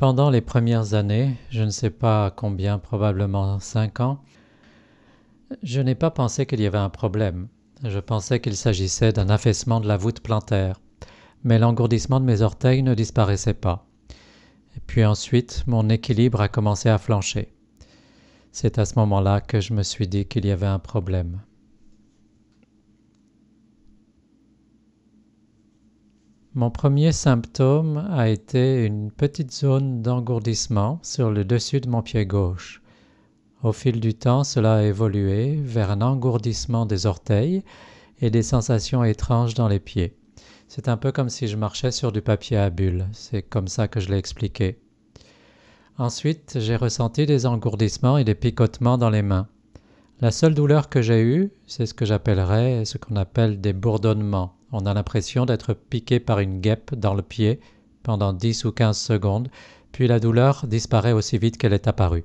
Pendant les premières années, je ne sais pas combien, probablement cinq ans, je n'ai pas pensé qu'il y avait un problème. Je pensais qu'il s'agissait d'un affaissement de la voûte plantaire, mais l'engourdissement de mes orteils ne disparaissait pas. Et puis ensuite, mon équilibre a commencé à flancher. C'est à ce moment-là que je me suis dit qu'il y avait un problème. Mon premier symptôme a été une petite zone d'engourdissement sur le dessus de mon pied gauche. Au fil du temps, cela a évolué vers un engourdissement des orteils et des sensations étranges dans les pieds. C'est un peu comme si je marchais sur du papier à bulles, c'est comme ça que je l'ai expliqué. Ensuite, j'ai ressenti des engourdissements et des picotements dans les mains. La seule douleur que j'ai eue, c'est ce que j'appellerais, ce qu'on appelle des bourdonnements. On a l'impression d'être piqué par une guêpe dans le pied pendant 10 ou 15 secondes, puis la douleur disparaît aussi vite qu'elle est apparue.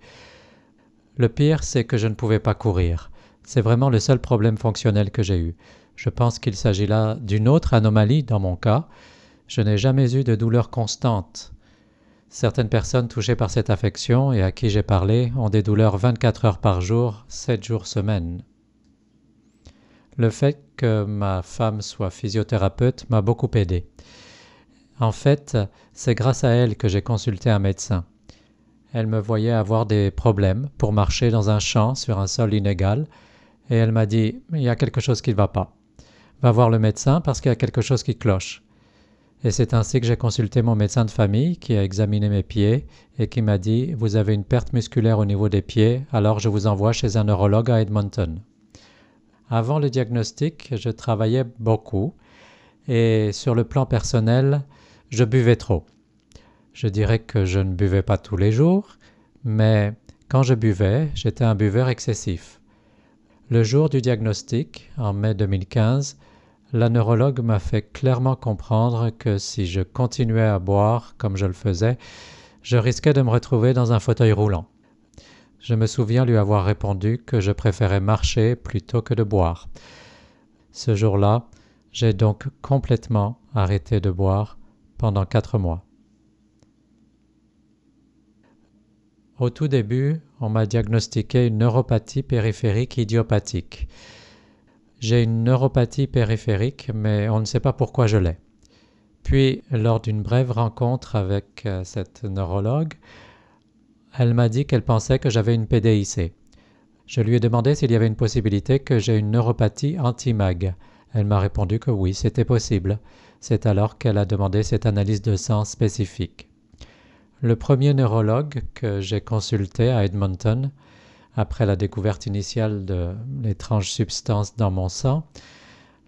Le pire, c'est que je ne pouvais pas courir. C'est vraiment le seul problème fonctionnel que j'ai eu. Je pense qu'il s'agit là d'une autre anomalie dans mon cas. Je n'ai jamais eu de douleur constante. Certaines personnes touchées par cette affection et à qui j'ai parlé ont des douleurs 24 heures par jour, 7 jours semaine. Le fait que ma femme soit physiothérapeute m'a beaucoup aidé. En fait, c'est grâce à elle que j'ai consulté un médecin. Elle me voyait avoir des problèmes pour marcher dans un champ sur un sol inégal et elle m'a dit Il y a quelque chose qui ne va pas. Va voir le médecin parce qu'il y a quelque chose qui cloche. Et c'est ainsi que j'ai consulté mon médecin de famille qui a examiné mes pieds et qui m'a dit Vous avez une perte musculaire au niveau des pieds, alors je vous envoie chez un neurologue à Edmonton. Avant le diagnostic, je travaillais beaucoup et sur le plan personnel, je buvais trop. Je dirais que je ne buvais pas tous les jours, mais quand je buvais, j'étais un buveur excessif. Le jour du diagnostic, en mai 2015, la neurologue m'a fait clairement comprendre que si je continuais à boire comme je le faisais, je risquais de me retrouver dans un fauteuil roulant. Je me souviens lui avoir répondu que je préférais marcher plutôt que de boire. Ce jour-là, j'ai donc complètement arrêté de boire pendant quatre mois. Au tout début, on m'a diagnostiqué une neuropathie périphérique idiopathique. J'ai une neuropathie périphérique, mais on ne sait pas pourquoi je l'ai. Puis, lors d'une brève rencontre avec euh, cette neurologue, elle m'a dit qu'elle pensait que j'avais une PDIC. Je lui ai demandé s'il y avait une possibilité que j'ai une neuropathie anti-MAG. Elle m'a répondu que oui, c'était possible. C'est alors qu'elle a demandé cette analyse de sang spécifique. Le premier neurologue que j'ai consulté à Edmonton, après la découverte initiale de l'étrange substance dans mon sang,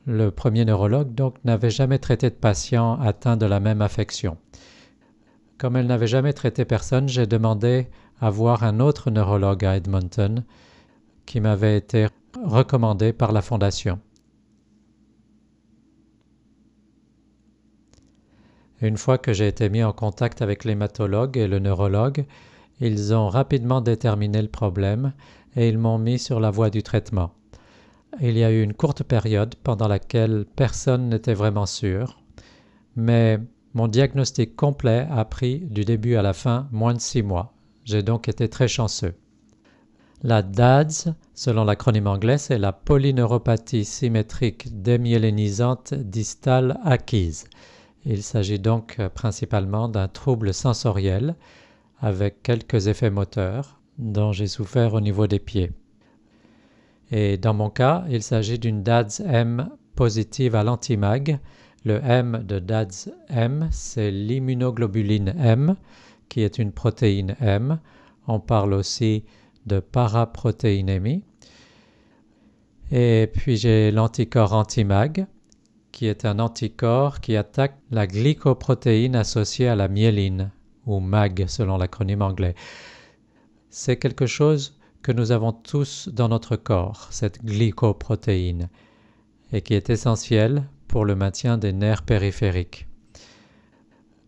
le premier neurologue donc n'avait jamais traité de patient atteint de la même affection. Comme elle n'avait jamais traité personne, j'ai demandé à voir un autre neurologue à Edmonton qui m'avait été recommandé par la Fondation. Une fois que j'ai été mis en contact avec l'hématologue et le neurologue, ils ont rapidement déterminé le problème et ils m'ont mis sur la voie du traitement. Il y a eu une courte période pendant laquelle personne n'était vraiment sûr, mais mon diagnostic complet a pris du début à la fin moins de 6 mois. J'ai donc été très chanceux. La DADS, selon l'acronyme anglais, c'est la polyneuropathie symétrique démyélénisante distale acquise. Il s'agit donc euh, principalement d'un trouble sensoriel avec quelques effets moteurs dont j'ai souffert au niveau des pieds. Et dans mon cas, il s'agit d'une DADS M positive à l'antimag, le M de DADS-M, c'est l'immunoglobuline M, qui est une protéine M. On parle aussi de paraprotéinémie. Et puis j'ai l'anticorps antimag, qui est un anticorps qui attaque la glycoprotéine associée à la myéline, ou MAG selon l'acronyme anglais. C'est quelque chose que nous avons tous dans notre corps, cette glycoprotéine, et qui est essentielle pour le maintien des nerfs périphériques.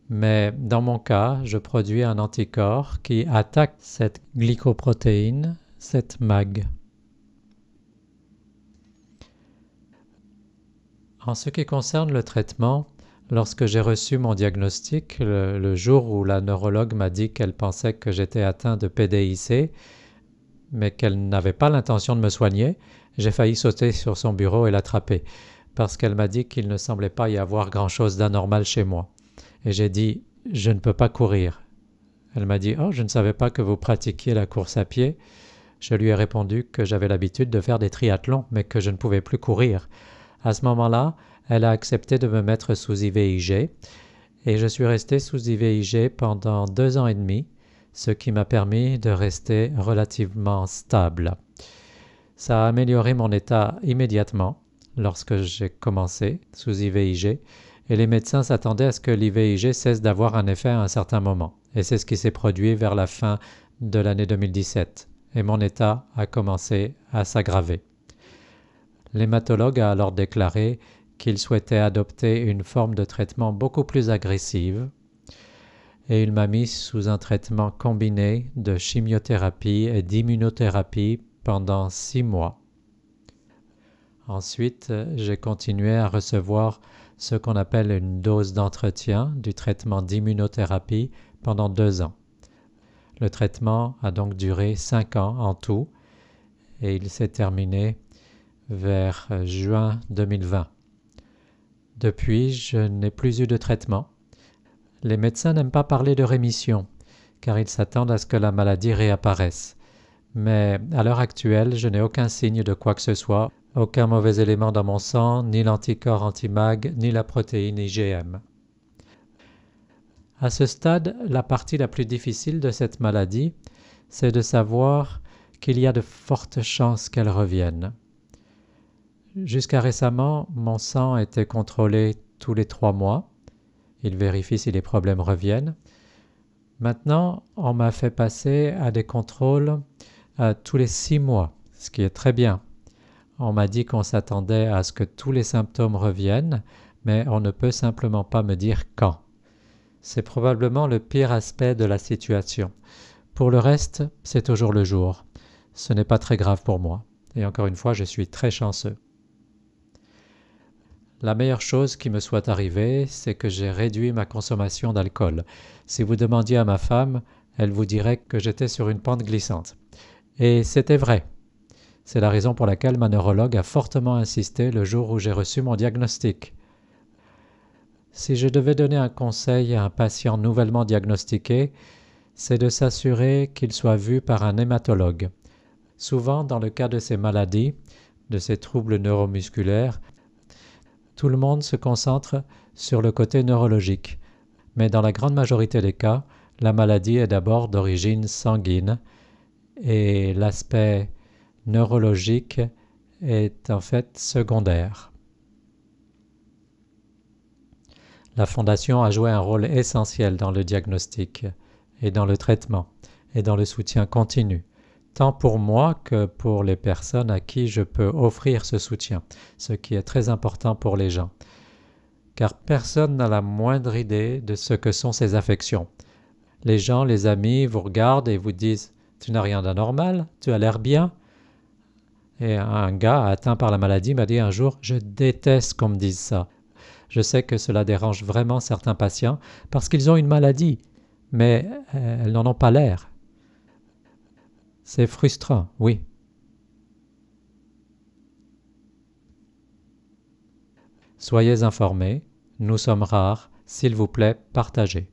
Mais dans mon cas, je produis un anticorps qui attaque cette glycoprotéine, cette MAG. En ce qui concerne le traitement, lorsque j'ai reçu mon diagnostic, le, jour où la neurologue m'a dit qu'elle pensait que j'étais atteint de PDIC, mais qu'elle n'avait pas l'intention de me soigner, j'ai failli sauter sur son bureau et l'attraper parce qu'elle m'a dit qu'il ne semblait pas y avoir grand-chose d'anormal chez moi. Et j'ai dit, je ne peux pas courir. Elle m'a dit, oh, je ne savais pas que vous pratiquiez la course à pied. Je lui ai répondu que j'avais l'habitude de faire des triathlons, mais que je ne pouvais plus courir. À ce moment-là, elle a accepté de me mettre sous IVIG, et je suis resté sous IVIG pendant deux ans et demi, ce qui m'a permis de rester relativement stable. Ça a amélioré mon état immédiatement, lorsque j'ai commencé sous IVIG et les médecins s'attendaient à ce que l'IVIG cesse d'avoir un effet à un certain moment. Et c'est ce qui s'est produit vers la fin de l'année 2017 et mon état a commencé à s'aggraver. L'hématologue a alors déclaré qu'il souhaitait adopter une forme de traitement beaucoup plus agressive et il m'a mis sous un traitement combiné de chimiothérapie et d'immunothérapie pendant six mois Ensuite, euh, j'ai continué à recevoir ce qu'on appelle une dose d'entretien du traitement d'immunothérapie pendant deux ans. Le traitement a donc duré cinq ans en tout et il s'est terminé vers euh, juin 2020. Depuis, je n'ai plus eu de traitement. Les médecins n'aiment pas parler de rémission, car ils s'attendent à ce que la maladie réapparaisse. Mais à l'heure actuelle, je n'ai aucun signe de quoi que ce soit aucun mauvais élément dans mon sang, ni l'anticorps anti-MAG, ni la protéine IgM. À ce stade, la partie la plus difficile de cette maladie, c'est de savoir qu'il y a de fortes chances qu'elle revienne. Jusqu'à récemment, mon sang était contrôlé tous les trois mois. Il vérifie si les problèmes reviennent. Maintenant, on m'a fait passer à des contrôles tous les six mois, ce qui est très bien. On m'a dit qu'on s'attendait à ce que tous les symptômes reviennent, mais on ne peut simplement pas me dire quand. C'est probablement le pire aspect de la situation. Pour le reste, c'est toujours le jour. Ce n'est pas très grave pour moi. Et encore une fois, je suis très chanceux. La meilleure chose qui me soit arrivée, c'est que j'ai réduit ma consommation d'alcool. Si vous demandiez à ma femme, elle vous dirait que j'étais sur une pente glissante. Et c'était vrai. C'est la raison pour laquelle ma neurologue a fortement insisté le jour où j'ai reçu mon diagnostic. Si je devais donner un conseil à un patient nouvellement diagnostiqué, c'est de s'assurer qu'il soit vu par un hématologue. Souvent, dans le cas de ces maladies, de ces troubles neuromusculaires, tout le monde se concentre sur le côté neurologique. Mais dans la grande majorité des cas, la maladie est d'abord d'origine sanguine et l'aspect neurologique est en fait secondaire. La fondation a joué un rôle essentiel dans le diagnostic et dans le traitement et dans le soutien continu, tant pour moi que pour les personnes à qui je peux offrir ce soutien, ce qui est très important pour les gens, car personne n'a la moindre idée de ce que sont ces affections. Les gens, les amis, vous regardent et vous disent Tu n'as rien d'anormal, tu as l'air bien, et un gars atteint par la maladie m'a dit un jour Je déteste qu'on me dise ça. Je sais que cela dérange vraiment certains patients parce qu'ils ont une maladie, mais euh, elles n'en ont pas l'air. C'est frustrant, oui. Soyez informés, nous sommes rares, s'il vous plaît, partagez.